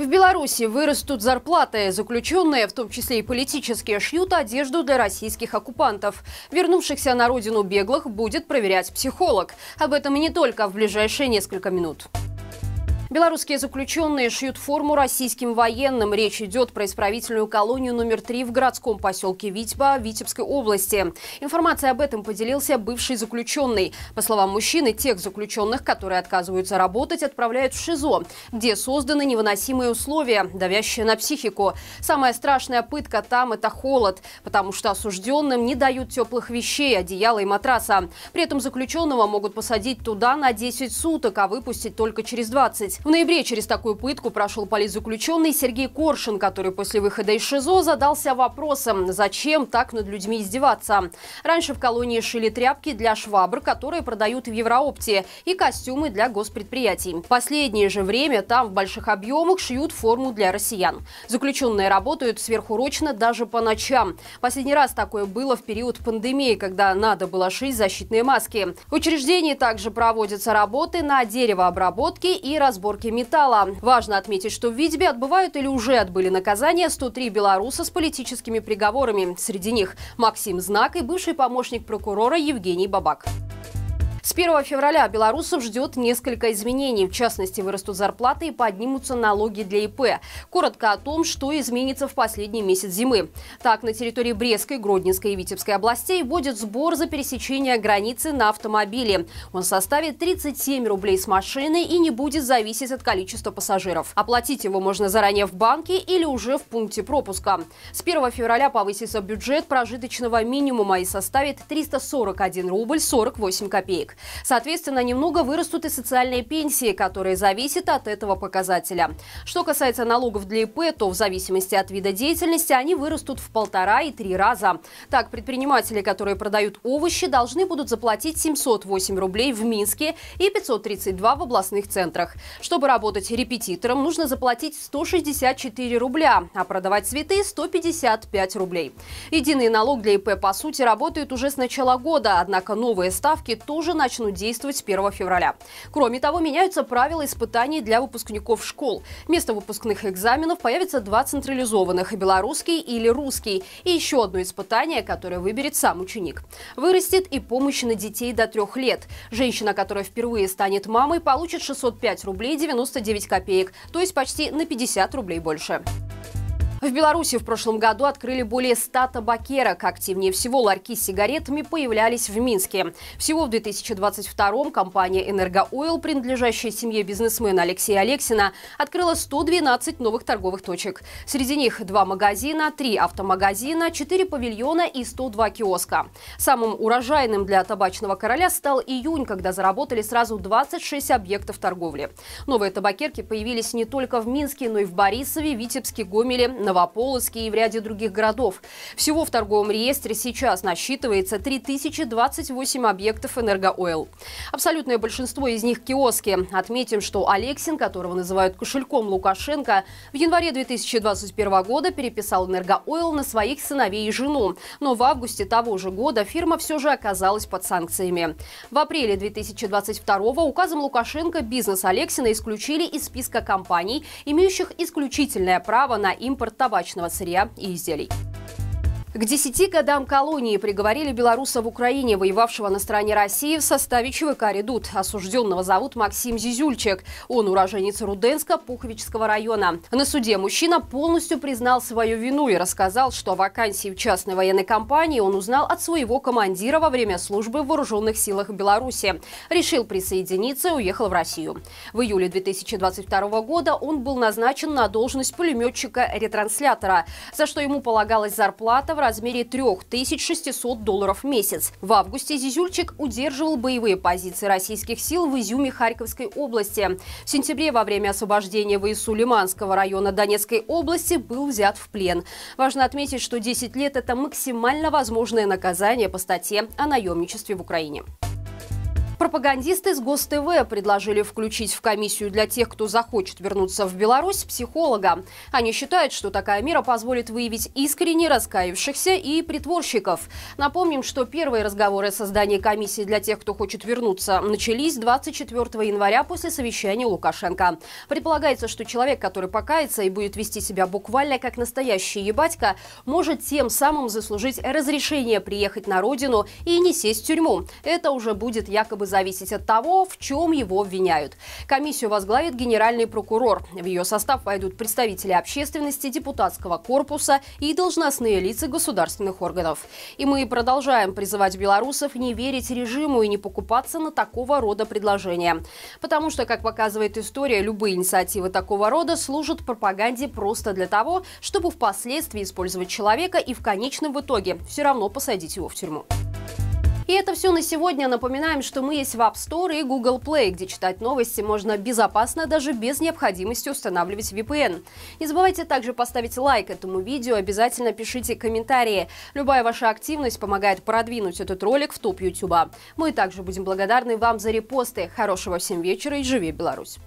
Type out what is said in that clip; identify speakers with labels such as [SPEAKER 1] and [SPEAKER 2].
[SPEAKER 1] В Беларуси вырастут зарплаты. Заключенные, в том числе и политические, шьют одежду для российских оккупантов. Вернувшихся на родину беглых будет проверять психолог. Об этом и не только в ближайшие несколько минут. Белорусские заключенные шьют форму российским военным. Речь идет про исправительную колонию номер три в городском поселке Витьба Витебской области. Информация об этом поделился бывший заключенный. По словам мужчины, тех заключенных, которые отказываются работать, отправляют в ШИЗО, где созданы невыносимые условия, давящие на психику. Самая страшная пытка там – это холод, потому что осужденным не дают теплых вещей, одеяла и матраса. При этом заключенного могут посадить туда на 10 суток, а выпустить только через 20. В ноябре через такую пытку прошел политзаключенный Сергей Коршин, который после выхода из ШИЗО задался вопросом, зачем так над людьми издеваться. Раньше в колонии шили тряпки для швабр, которые продают в Евроопте, и костюмы для госпредприятий. В последнее же время там в больших объемах шьют форму для россиян. Заключенные работают сверхурочно даже по ночам. Последний раз такое было в период пандемии, когда надо было шить защитные маски. В учреждении также проводятся работы на деревообработке и разбор переработки металла. Важно отметить, что в Витебе отбывают или уже отбыли наказание 103 белоруса с политическими приговорами. Среди них Максим Знак и бывший помощник прокурора Евгений Бабак. С 1 февраля белорусов ждет несколько изменений. В частности, вырастут зарплаты и поднимутся налоги для ИП. Коротко о том, что изменится в последний месяц зимы. Так, на территории Брестской, Гродненской и Витебской областей вводят сбор за пересечение границы на автомобиле. Он составит 37 рублей с машины и не будет зависеть от количества пассажиров. Оплатить его можно заранее в банке или уже в пункте пропуска. С 1 февраля повысится бюджет прожиточного минимума и составит 341 рубль 48 копеек денег. Соответственно, немного вырастут и социальные пенсии, которые зависят от этого показателя. Что касается налогов для ИП, то в зависимости от вида деятельности они вырастут в полтора и три раза. Так, предприниматели, которые продают овощи, должны будут заплатить 708 рублей в Минске и 532 в областных центрах. Чтобы работать репетитором, нужно заплатить 164 рубля, а продавать цветы – 155 рублей. Единый налог для ИП, по сути, работает уже с начала года, однако новые ставки тоже начнут действовать с 1 февраля. Кроме того, меняются правила испытаний для выпускников школ. Вместо выпускных экзаменов появится два централизованных – белорусский или русский, и еще одно испытание, которое выберет сам ученик. Вырастет и помощь на детей до трех лет. Женщина, которая впервые станет мамой, получит 605 рублей 99 копеек, то есть почти на 50 рублей больше. В Беларуси в прошлом году открыли более 100 табакерок. Активнее всего ларьки с сигаретами появлялись в Минске. Всего в 2022-м компания «Энергоойл», принадлежащая семье бизнесмена Алексея Алексина, открыла 112 новых торговых точек. Среди них два магазина, три автомагазина, четыре павильона и 102 киоска. Самым урожайным для табачного короля стал июнь, когда заработали сразу 26 объектов торговли. Новые табакерки появились не только в Минске, но и в Борисове, Витебске, Гомеле, Новополоцке и в ряде других городов. Всего в торговом реестре сейчас насчитывается 3028 объектов «Энергойл». Абсолютное большинство из них – киоски. Отметим, что Алексин, которого называют кошельком Лукашенко, в январе 2021 года переписал «Энергойл» на своих сыновей и жену. Но в августе того же года фирма все же оказалась под санкциями. В апреле 2022 указом Лукашенко бизнес Алексина исключили из списка компаний, имеющих исключительное право на импорт табачного сырья и изделий. К десяти годам колонии приговорили белоруса в Украине, воевавшего на стороне России в составе ЧВК «Редут». Осужденного зовут Максим Зизюльчик. Он уроженец Руденска Пуховичского района. На суде мужчина полностью признал свою вину и рассказал, что о вакансии в частной военной компании он узнал от своего командира во время службы в вооруженных силах Беларуси. Решил присоединиться и уехал в Россию. В июле 2022 года он был назначен на должность пулеметчика-ретранслятора, за что ему полагалась зарплата в размере 3600 долларов в месяц. В августе «Зизюльчик» удерживал боевые позиции российских сил в Изюме Харьковской области. В сентябре во время освобождения ВСУ Лиманского района Донецкой области был взят в плен. Важно отметить, что 10 лет – это максимально возможное наказание по статье о наемничестве в Украине. Пропагандисты с ГосТВ предложили включить в комиссию для тех, кто захочет вернуться в Беларусь, психолога. Они считают, что такая мера позволит выявить искренне раскаявшихся и притворщиков. Напомним, что первые разговоры о создании комиссии для тех, кто хочет вернуться, начались 24 января после совещания Лукашенко. Предполагается, что человек, который покается и будет вести себя буквально как настоящий ебатька, может тем самым заслужить разрешение приехать на родину и не сесть в тюрьму. Это уже будет якобы зависеть от того, в чем его обвиняют. Комиссию возглавит генеральный прокурор. В ее состав войдут представители общественности, депутатского корпуса и должностные лица государственных органов. И мы продолжаем призывать белорусов не верить режиму и не покупаться на такого рода предложения. Потому что, как показывает история, любые инициативы такого рода служат пропаганде просто для того, чтобы впоследствии использовать человека и в конечном итоге все равно посадить его в тюрьму. И это все на сегодня. Напоминаем, что мы есть в App Store и Google Play, где читать новости можно безопасно, даже без необходимости устанавливать VPN. Не забывайте также поставить лайк этому видео, обязательно пишите комментарии. Любая ваша активность помогает продвинуть этот ролик в топ YouTube. Мы также будем благодарны вам за репосты. Хорошего всем вечера и живи Беларусь!